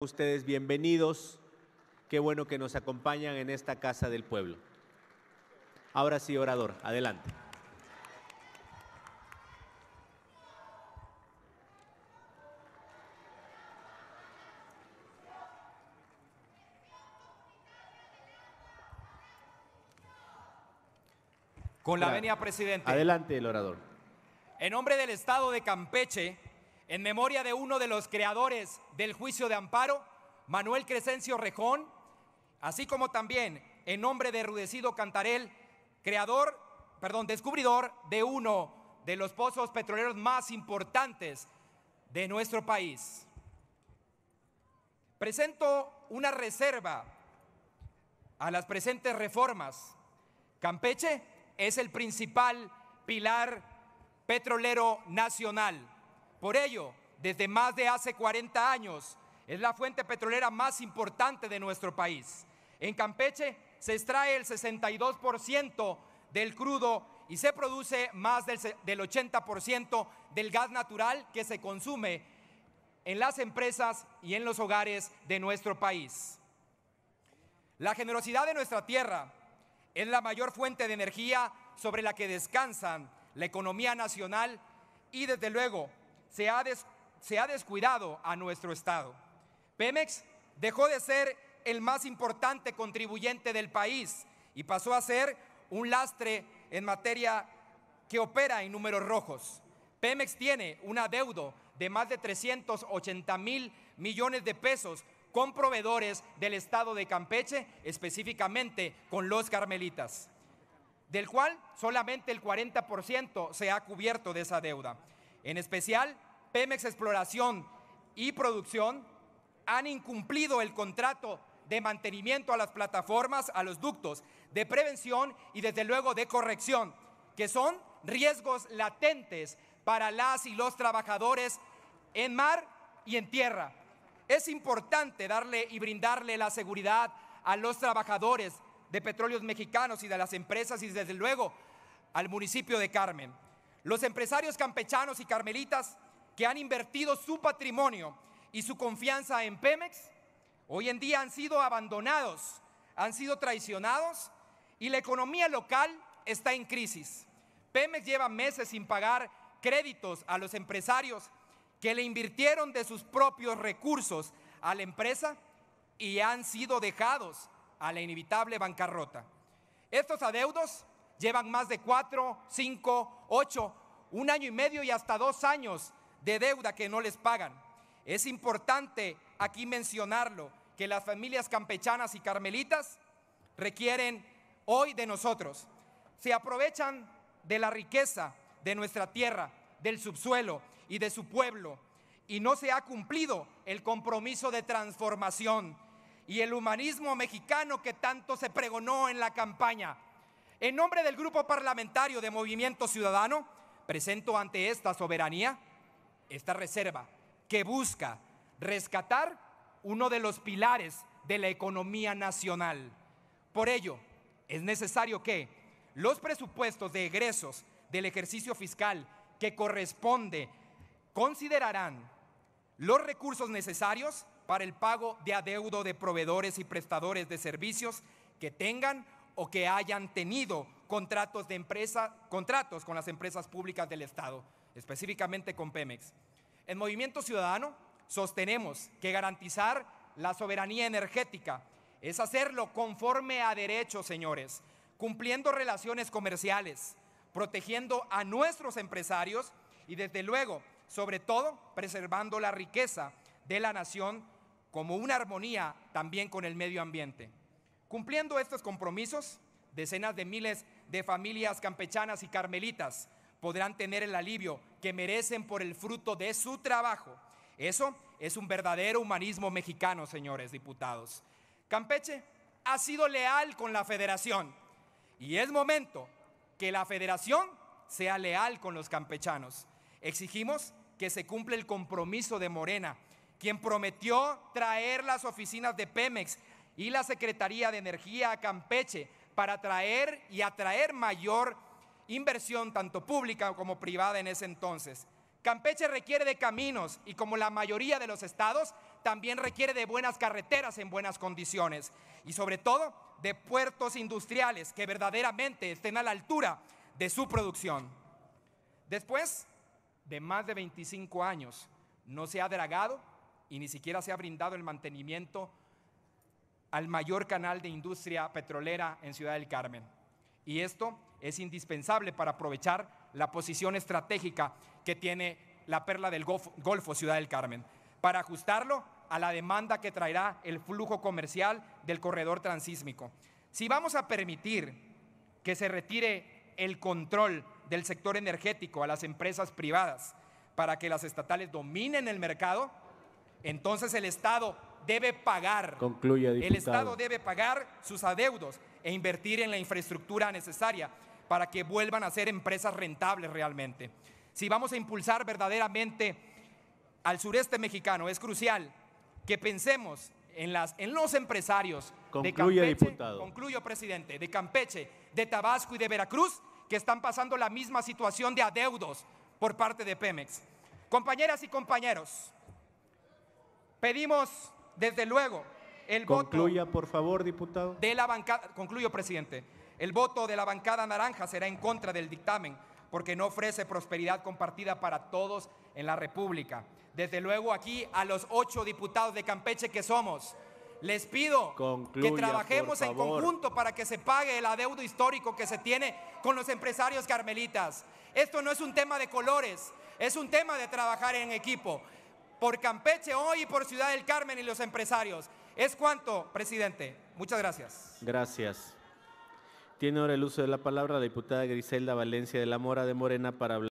Ustedes bienvenidos. Qué bueno que nos acompañan en esta casa del pueblo. Ahora sí, orador, adelante. Con la venia, presidente. Adelante el orador. En nombre del Estado de Campeche, en memoria de uno de los creadores del juicio de amparo, Manuel Crescencio Rejón, así como también en nombre de Rudecido Cantarel, creador, perdón, descubridor de uno de los pozos petroleros más importantes de nuestro país. Presento una reserva a las presentes reformas. Campeche es el principal pilar petrolero nacional por ello, desde más de hace 40 años, es la fuente petrolera más importante de nuestro país. En Campeche se extrae el 62% del crudo y se produce más del, 80% del gas natural que se consume en las empresas y en los hogares de nuestro país. La generosidad de nuestra tierra es la mayor fuente de energía sobre la que descansan la economía nacional y desde luego se ha, descuidado a nuestro Estado. Pemex dejó de ser el más importante contribuyente del país y pasó a ser un lastre en materia que opera en números rojos. Pemex tiene un adeudo de más de 380 mil millones de pesos con proveedores del estado de Campeche, específicamente con los carmelitas, del cual solamente el 40% se ha cubierto de esa deuda. En especial, Pemex Exploración y Producción han incumplido el contrato de mantenimiento a las plataformas, a los ductos, de prevención y desde luego de corrección, que son riesgos latentes para las y los trabajadores en mar y en tierra. Es importante darle y brindarle la seguridad a los trabajadores de petróleos mexicanos y de las empresas y desde luego al municipio de Carmen. Los empresarios campechanos y carmelitas que han invertido su patrimonio y su confianza en Pemex, hoy en día han sido abandonados, han sido traicionados y la economía local está en crisis. Pemex lleva meses sin pagar créditos a los empresarios que le invirtieron de sus propios recursos a la empresa y han sido dejados a la inevitable bancarrota. Estos adeudos llevan más de cuatro, cinco, ocho, un año y medio y hasta dos años de deuda que no les pagan. Es importante aquí mencionarlo, que las familias campechanas y carmelitas requieren hoy de nosotros. Se aprovechan de la riqueza de nuestra tierra, del subsuelo y de su pueblo, y no se ha cumplido el compromiso de transformación y el humanismo mexicano que tanto se pregonó en la campaña. En nombre del Grupo Parlamentario de Movimiento Ciudadano, presento ante esta soberanía esta reserva que busca rescatar uno de los pilares de la economía nacional. Por ello, es necesario que los presupuestos de egresos del ejercicio fiscal que corresponde considerarán los recursos necesarios para el pago de adeudo de proveedores y prestadores de servicios que tengan o que hayan tenido contratos de empresa, contratos con las empresas públicas del Estado, específicamente con Pemex. En Movimiento Ciudadano sostenemos que garantizar la soberanía energética es hacerlo conforme a derechos, señores, cumpliendo relaciones comerciales, protegiendo a nuestros empresarios y desde luego, sobre todo, preservando la riqueza de la nación como una armonía también con el medio ambiente. Cumpliendo estos compromisos, decenas de miles de familias campechanas y carmelitas podrán tener el alivio que merecen por el fruto de su trabajo. Eso es un verdadero humanismo mexicano, señores diputados. Campeche ha sido leal con la federación y es momento que la federación sea leal con los campechanos. Exigimos que se cumpla el compromiso de Morena, quien prometió traer las oficinas de Pemex y la Secretaría de Energía a Campeche para atraer y atraer mayor inversión, tanto pública como privada en ese entonces. Campeche requiere de caminos y como la mayoría de los estados, también requiere de buenas carreteras en buenas condiciones y sobre todo de puertos industriales que verdaderamente estén a la altura de su producción. Después de más de 25 años, no se ha dragado y ni siquiera se ha brindado el mantenimiento al mayor canal de industria petrolera en Ciudad del Carmen. Y esto es indispensable para aprovechar la posición estratégica que tiene la perla del Golfo, Ciudad del Carmen, para ajustarlo a la demanda que traerá el flujo comercial del corredor transísmico. Si vamos a permitir que se retire el control del sector energético a las empresas privadas para que las estatales dominen el mercado, entonces el Estado debe pagar. Concluye, diputado. El Estado debe pagar sus adeudos e invertir en la infraestructura necesaria para que vuelvan a ser empresas rentables realmente. Si vamos a impulsar verdaderamente al sureste mexicano, es crucial que pensemos en, las, en los empresarios diputado. concluyo presidente, de Campeche, de Tabasco y de Veracruz que están pasando la misma situación de adeudos por parte de Pemex. Compañeras y compañeros, pedimos desde luego, el Concluya, voto por favor, diputado. De la bancada, concluyo, presidente. El voto de la bancada naranja será en contra del dictamen porque no ofrece prosperidad compartida para todos en la República. Desde luego aquí a los ocho diputados de Campeche que somos, les pido que trabajemos en conjunto para que se pague el adeudo histórico que se tiene con los empresarios carmelitas. Esto no es un tema de colores, es un tema de trabajar en equipo por Campeche hoy y por Ciudad del Carmen y los empresarios. Es cuanto, presidente. Muchas gracias. Gracias. Tiene ahora el uso de la palabra la diputada Griselda Valencia de la Mora de Morena para hablar.